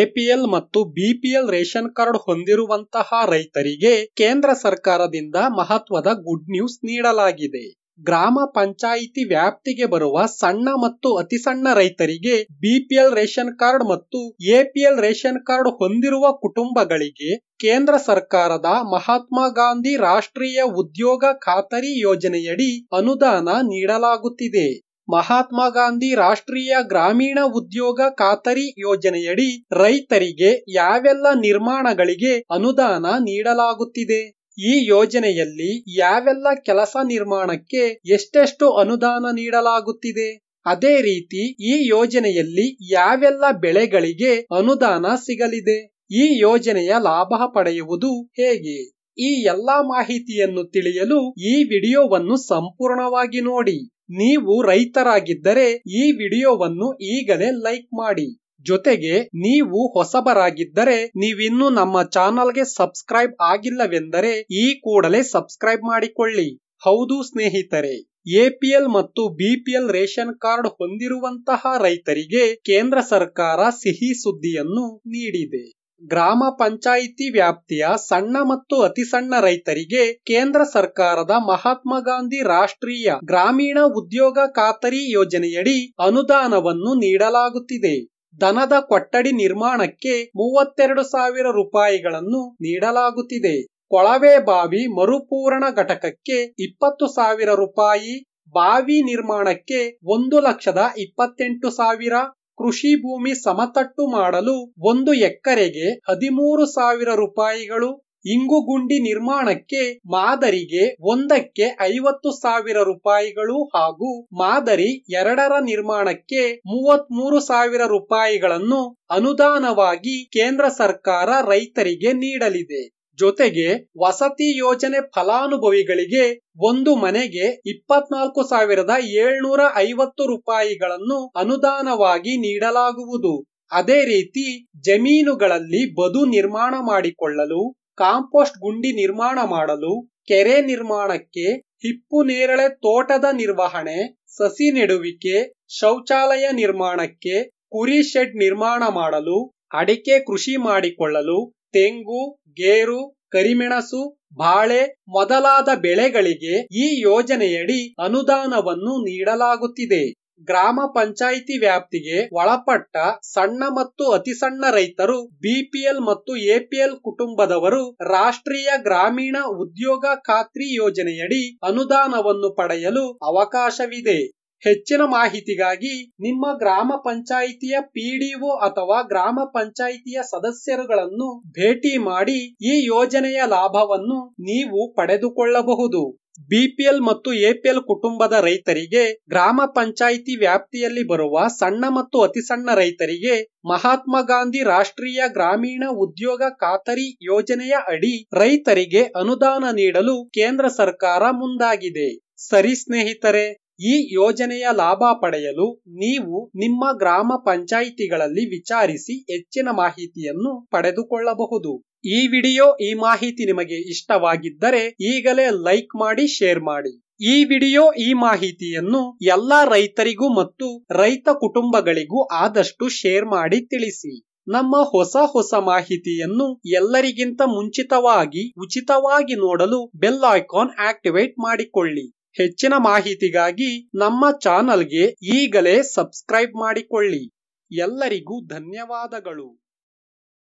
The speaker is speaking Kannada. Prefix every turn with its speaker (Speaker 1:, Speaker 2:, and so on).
Speaker 1: ಎಪಿಎಲ್ ಮತ್ತು ಬಿಪಿಎಲ್ ರೇಷನ್ ಕಾರ್ಡ್ ಹೊಂದಿರುವಂತಹ ರೈತರಿಗೆ ಕೇಂದ್ರ ಸರ್ಕಾರದಿಂದ ಮಹತ್ವದ ಗುಡ್ ನ್ಯೂಸ್ ನೀಡಲಾಗಿದೆ ಗ್ರಾಮ ಪಂಚಾಯಿತಿ ವ್ಯಾಪ್ತಿಗೆ ಬರುವ ಸಣ್ಣ ಮತ್ತು ಅತಿಸಣ್ಣ ರೈತರಿಗೆ ಬಿಪಿಎಲ್ ರೇಷನ್ ಕಾರ್ಡ್ ಮತ್ತು ಎಪಿಎಲ್ ರೇಷನ್ ಕಾರ್ಡ್ ಹೊಂದಿರುವ ಕುಟುಂಬಗಳಿಗೆ ಕೇಂದ್ರ ಸರ್ಕಾರದ ಮಹಾತ್ಮ ಗಾಂಧಿ ರಾಷ್ಟ್ರೀಯ ಉದ್ಯೋಗ ಖಾತರಿ ಯೋಜನೆಯಡಿ ಅನುದಾನ ನೀಡಲಾಗುತ್ತಿದೆ ಮಹಾತ್ಮ ಗಾಂಧಿ ರಾಷ್ಟ್ರೀಯ ಗ್ರಾಮೀಣ ಉದ್ಯೋಗ ಖಾತರಿ ಯೋಜನೆಯಡಿ ರೈತರಿಗೆ ಯಾವೆಲ್ಲ ನಿರ್ಮಾಣಗಳಿಗೆ ಅನುದಾನ ನೀಡಲಾಗುತ್ತಿದೆ ಈ ಯೋಜನೆಯಲ್ಲಿ ಯಾವೆಲ್ಲ ಕೆಲಸ ನಿರ್ಮಾಣಕ್ಕೆ ಎಷ್ಟೆಷ್ಟು ಅನುದಾನ ನೀಡಲಾಗುತ್ತಿದೆ ಅದೇ ರೀತಿ ಈ ಯೋಜನೆಯಲ್ಲಿ ಯಾವೆಲ್ಲ ಬೆಳೆಗಳಿಗೆ ಅನುದಾನ ಸಿಗಲಿದೆ ಈ ಯೋಜನೆಯ ಲಾಭ ಪಡೆಯುವುದು ಹೇಗೆ ಈ ಎಲ್ಲಾ ಮಾಹಿತಿಯನ್ನು ತಿಳಿಯಲು ಈ ವಿಡಿಯೋವನ್ನು ಸಂಪೂರ್ಣವಾಗಿ ನೋಡಿ ನೀವು ರೈತರಾಗಿದ್ದರೆ ಈ ವಿಡಿಯೋವನ್ನು ಈಗಲೇ ಲೈಕ್ ಮಾಡಿ ಜೊತೆಗೆ ನೀವು ಹೊಸಬರಾಗಿದ್ದರೆ ನೀವಿನ್ನು ನಮ್ಮ ಚಾನಲ್ಗೆ ಸಬ್ಸ್ಕ್ರೈಬ್ ಆಗಿಲ್ಲವೆಂದರೆ ಈ ಕೂಡಲೇ ಸಬ್ಸ್ಕ್ರೈಬ್ ಮಾಡಿಕೊಳ್ಳಿ ಹೌದು ಸ್ನೇಹಿತರೆ ಎಪಿಎಲ್ ಮತ್ತು ಬಿಪಿಎಲ್ ರೇಷನ್ ಕಾರ್ಡ್ ಹೊಂದಿರುವಂತಹ ರೈತರಿಗೆ ಕೇಂದ್ರ ಸರ್ಕಾರ ಸಿಹಿ ಸುದ್ದಿಯನ್ನು ನೀಡಿದೆ ಗ್ರಾಮ ಪಂಚಾಯಿತಿ ವ್ಯಾಪ್ತಿಯ ಸಣ್ಣ ಮತ್ತು ಅತಿಸಣ್ಣ ರೈತರಿಗೆ ಕೇಂದ್ರ ಸರ್ಕಾರದ ಮಹಾತ್ಮ ಗಾಂಧಿ ರಾಷ್ಟ್ರೀಯ ಗ್ರಾಮೀಣ ಉದ್ಯೋಗ ಖಾತರಿ ಯೋಜನೆಯಡಿ ಅನುದಾನವನ್ನು ನೀಡಲಾಗುತ್ತಿದೆ ದನದ ಕೊಠಡಿ ನಿರ್ಮಾಣಕ್ಕೆ ಮೂವತ್ತೆರಡು ಸಾವಿರ ರೂಪಾಯಿಗಳನ್ನು ನೀಡಲಾಗುತ್ತಿದೆ ಕೊಳವೆ ಬಾವಿ ಮರುಪೂರಣ ಘಟಕಕ್ಕೆ ಇಪ್ಪತ್ತು ಸಾವಿರ ರೂಪಾಯಿ ಬಾವಿ ನಿರ್ಮಾಣಕ್ಕೆ ಒಂದು ಲಕ್ಷದ ಇಪ್ಪತ್ತೆಂಟು ಸಾವಿರ ಕೃಷಿ ಭೂಮಿ ಸಮತಟ್ಟು ಮಾಡಲು ಒಂದು ಎಕರೆಗೆ ಹದಿಮೂರು ಸಾವಿರ ರೂಪಾಯಿಗಳು ಇಂಗುಗುಂಡಿ ನಿರ್ಮಾಣಕ್ಕೆ ಮಾದರಿಗೆ ಒಂದಕ್ಕೆ ಐವತ್ತು ಸಾವಿರ ರೂಪಾಯಿಗಳು ಹಾಗೂ ಮಾದರಿ ಎರಡರ ನಿರ್ಮಾಣಕ್ಕೆ ಮೂವತ್ಮೂರು ಸಾವಿರ ರೂಪಾಯಿಗಳನ್ನು ಅನುದಾನವಾಗಿ ಕೇಂದ್ರ ಸರ್ಕಾರ ರೈತರಿಗೆ ನೀಡಲಿದೆ ಜೊತೆಗೆ ವಸತಿ ಯೋಜನೆ ಫಲಾನುಭವಿಗಳಿಗೆ ಒಂದು ಮನೆಗೆ ಇಪ್ಪತ್ನಾಲ್ಕು ಸಾವಿರದ ಏಳ್ನೂರ ಐವತ್ತು ರೂಪಾಯಿಗಳನ್ನು ಅನುದಾನವಾಗಿ ನೀಡಲಾಗುವುದು ಅದೇ ರೀತಿ ಜಮೀನುಗಳಲ್ಲಿ ಬದು ನಿರ್ಮಾಣ ಮಾಡಿಕೊಳ್ಳಲು ಕಾಂಪೋಸ್ಟ್ ಗುಂಡಿ ನಿರ್ಮಾಣ ಮಾಡಲು ಕೆರೆ ನಿರ್ಮಾಣಕ್ಕೆ ಹಿಪ್ಪು ನೇರಳೆ ತೋಟದ ನಿರ್ವಹಣೆ ಸಸಿ ನೆಡುವಿಕೆ ಶೌಚಾಲಯ ನಿರ್ಮಾಣಕ್ಕೆ ಕುರಿ ಶೆಡ್ ನಿರ್ಮಾಣ ಮಾಡಲು ಅಡಿಕೆ ಕೃಷಿ ಮಾಡಿಕೊಳ್ಳಲು ತೆಂಗು ಗೇರು ಕರಿಮೆಣಸು ಬಾಳೆ ಮೊದಲಾದ ಬೆಳೆಗಳಿಗೆ ಈ ಯೋಜನೆಯಡಿ ಅನುದಾನವನ್ನು ನೀಡಲಾಗುತ್ತಿದೆ ಗ್ರಾಮ ಪಂಚಾಯಿತಿ ವ್ಯಾಪ್ತಿಗೆ ಒಳಪಟ್ಟ ಸಣ್ಣ ಮತ್ತು ಅತಿಸಣ್ಣ ರೈತರು ಬಿಪಿಎಲ್ ಮತ್ತು ಎಪಿಎಲ್ ಕುಟುಂಬದವರು ರಾಷ್ಟ್ರೀಯ ಗ್ರಾಮೀಣ ಉದ್ಯೋಗ ಖಾತ್ರಿ ಯೋಜನೆಯಡಿ ಅನುದಾನವನ್ನು ಪಡೆಯಲು ಅವಕಾಶವಿದೆ ಹೆಚ್ಚಿನ ಮಾಹಿತಿಗಾಗಿ ನಿಮ್ಮ ಗ್ರಾಮ ಪಂಚಾಯಿತಿಯ ಪಿಡಿಒ ಅಥವಾ ಗ್ರಾಮ ಪಂಚಾಯಿತಿಯ ಸದಸ್ಯರುಗಳನ್ನು ಭೇಟಿ ಮಾಡಿ ಈ ಯೋಜನೆಯ ಲಾಭವನ್ನು ನೀವು ಪಡೆದುಕೊಳ್ಳಬಹುದು ಬಿಪಿಎಲ್ ಮತ್ತು ಎಪಿಎಲ್ ಕುಟುಂಬದ ರೈತರಿಗೆ ಗ್ರಾಮ ಪಂಚಾಯಿತಿ ವ್ಯಾಪ್ತಿಯಲ್ಲಿ ಬರುವ ಸಣ್ಣ ಮತ್ತು ಅತಿಸಣ್ಣ ರೈತರಿಗೆ ಮಹಾತ್ಮ ಗಾಂಧಿ ರಾಷ್ಟ್ರೀಯ ಗ್ರಾಮೀಣ ಉದ್ಯೋಗ ಖಾತರಿ ಯೋಜನೆಯ ಅಡಿ ರೈತರಿಗೆ ಅನುದಾನ ನೀಡಲು ಕೇಂದ್ರ ಸರ್ಕಾರ ಮುಂದಾಗಿದೆ ಸರಿ ಸ್ನೇಹಿತರೆ ಈ ಯೋಜನೆಯ ಲಾಭ ಪಡೆಯಲು ನೀವು ನಿಮ್ಮ ಗ್ರಾಮ ಪಂಚಾಯಿತಿಗಳಲ್ಲಿ ವಿಚಾರಿಸಿ ಹೆಚ್ಚಿನ ಮಾಹಿತಿಯನ್ನು ಪಡೆದುಕೊಳ್ಳಬಹುದು ಈ ವಿಡಿಯೋ ಈ ಮಾಹಿತಿ ನಿಮಗೆ ಇಷ್ಟವಾಗಿದ್ದರೆ ಈಗಲೇ ಲೈಕ್ ಮಾಡಿ ಶೇರ್ ಮಾಡಿ ಈ ವಿಡಿಯೋ ಈ ಮಾಹಿತಿಯನ್ನು ಎಲ್ಲ ರೈತರಿಗೂ ಮತ್ತು ರೈತ ಕುಟುಂಬಗಳಿಗೂ ಆದಷ್ಟು ಶೇರ್ ಮಾಡಿ ತಿಳಿಸಿ ನಮ್ಮ ಹೊಸ ಹೊಸ ಮಾಹಿತಿಯನ್ನು ಎಲ್ಲರಿಗಿಂತ ಮುಂಚಿತವಾಗಿ ಉಚಿತವಾಗಿ ನೋಡಲು ಬೆಲ್ ಐಕಾನ್ ಆಕ್ಟಿವೇಟ್ ಮಾಡಿಕೊಳ್ಳಿ ಹೆಚ್ಚಿನ ಮಾಹಿತಿಗಾಗಿ ನಮ್ಮ ಚಾನಲ್ಗೆ ಈಗಲೇ ಸಬ್ಸ್ಕ್ರೈಬ್ ಮಾಡಿಕೊಳ್ಳಿ ಎಲ್ಲರಿಗೂ ಧನ್ಯವಾದಗಳು